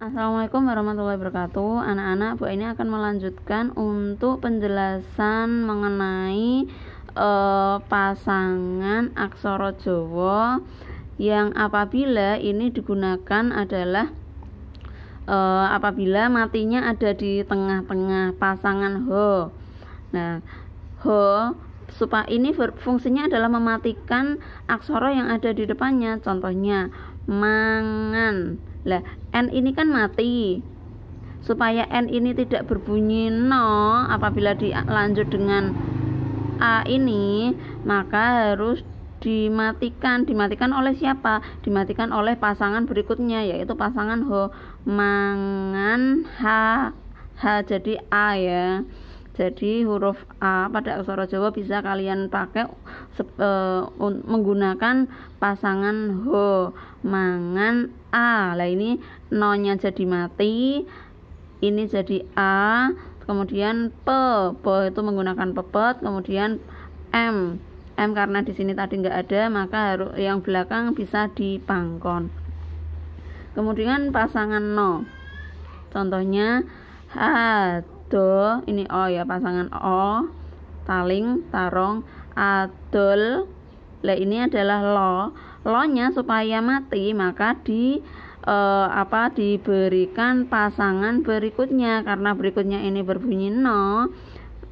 Assalamualaikum warahmatullahi wabarakatuh. Anak-anak, Bu ini akan melanjutkan untuk penjelasan mengenai uh, pasangan aksara Jawa yang apabila ini digunakan adalah uh, apabila matinya ada di tengah-tengah pasangan ho. Nah, ho supaya ini fungsinya adalah mematikan aksara yang ada di depannya. Contohnya mangan lah, N ini kan mati. Supaya N ini tidak berbunyi no apabila dilanjut dengan A ini, maka harus dimatikan. Dimatikan oleh siapa? Dimatikan oleh pasangan berikutnya yaitu pasangan ho mangan H H jadi A ya. Jadi huruf A pada aksara Jawa bisa kalian pakai e, menggunakan pasangan ho mangan a. Lah ini nonya jadi mati, ini jadi a, kemudian pe, pe itu menggunakan pepet, kemudian m. M karena di sini tadi nggak ada, maka harus yang belakang bisa dipangkon. Kemudian pasangan no. Contohnya hat adol ini o ya pasangan o taling tarong adol lah ini adalah lo lo nya supaya mati maka di eh, apa diberikan pasangan berikutnya karena berikutnya ini berbunyi no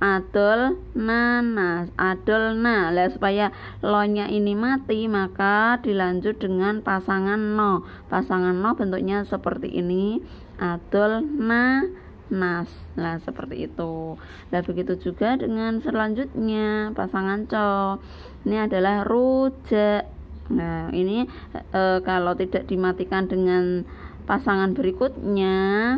adol nanas adol na lah supaya lo nya ini mati maka dilanjut dengan pasangan no pasangan no bentuknya seperti ini adol na nas, nah seperti itu nah begitu juga dengan selanjutnya pasangan co ini adalah rujak nah ini e, kalau tidak dimatikan dengan pasangan berikutnya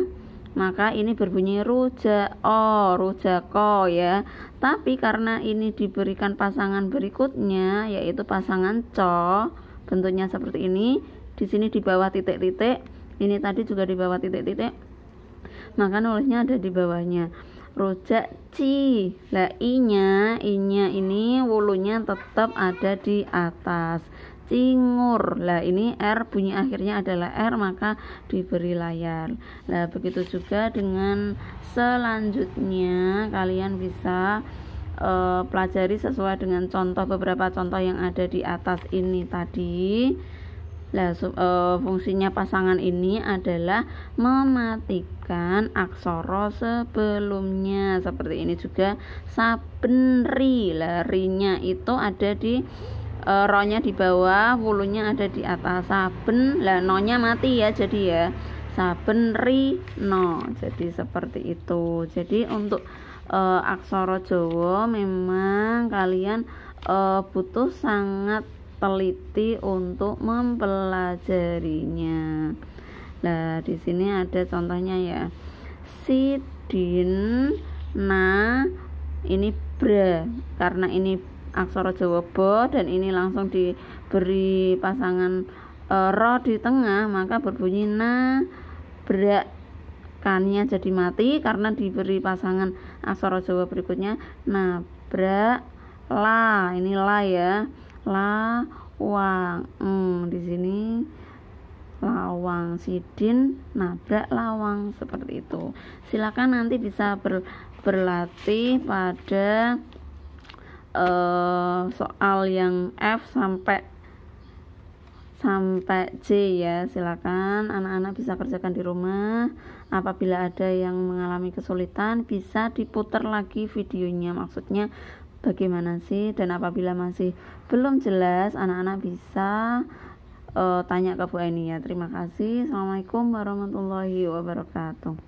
maka ini berbunyi rujak, oh, rujak rujako ya tapi karena ini diberikan pasangan berikutnya yaitu pasangan co bentuknya seperti ini di sini di bawah titik-titik ini tadi juga di bawah titik-titik maka nulisnya ada di bawahnya rojak ci lah inya inya ini wulunya tetap ada di atas cingur lah ini r bunyi akhirnya adalah r maka diberi layar lah begitu juga dengan selanjutnya kalian bisa uh, pelajari sesuai dengan contoh beberapa contoh yang ada di atas ini tadi Nah, e, fungsinya pasangan ini adalah mematikan aksoro sebelumnya. Seperti ini juga saben ri. Lah, itu ada di e, ronya di bawah, wulunya ada di atas. Saben lah nonya mati ya jadi ya. Saben ri no. Jadi seperti itu. Jadi untuk e, jowo Jawa memang kalian e, butuh sangat teliti untuk mempelajarinya. Nah, di sini ada contohnya ya. Sidin na ini bra karena ini aksara Jawa bo dan ini langsung diberi pasangan e, ro di tengah maka berbunyi na bra kannya jadi mati karena diberi pasangan aksara Jawa berikutnya nabra la ini la ya Lawang, hmm, di sini lawang sidin nabrak lawang seperti itu silakan nanti bisa ber, berlatih pada uh, soal yang F sampai sampai C ya silakan anak-anak bisa kerjakan di rumah apabila ada yang mengalami kesulitan bisa diputar lagi videonya maksudnya bagaimana sih dan apabila masih belum jelas anak-anak bisa uh, tanya ke Bu Eni ya terima kasih assalamualaikum warahmatullahi wabarakatuh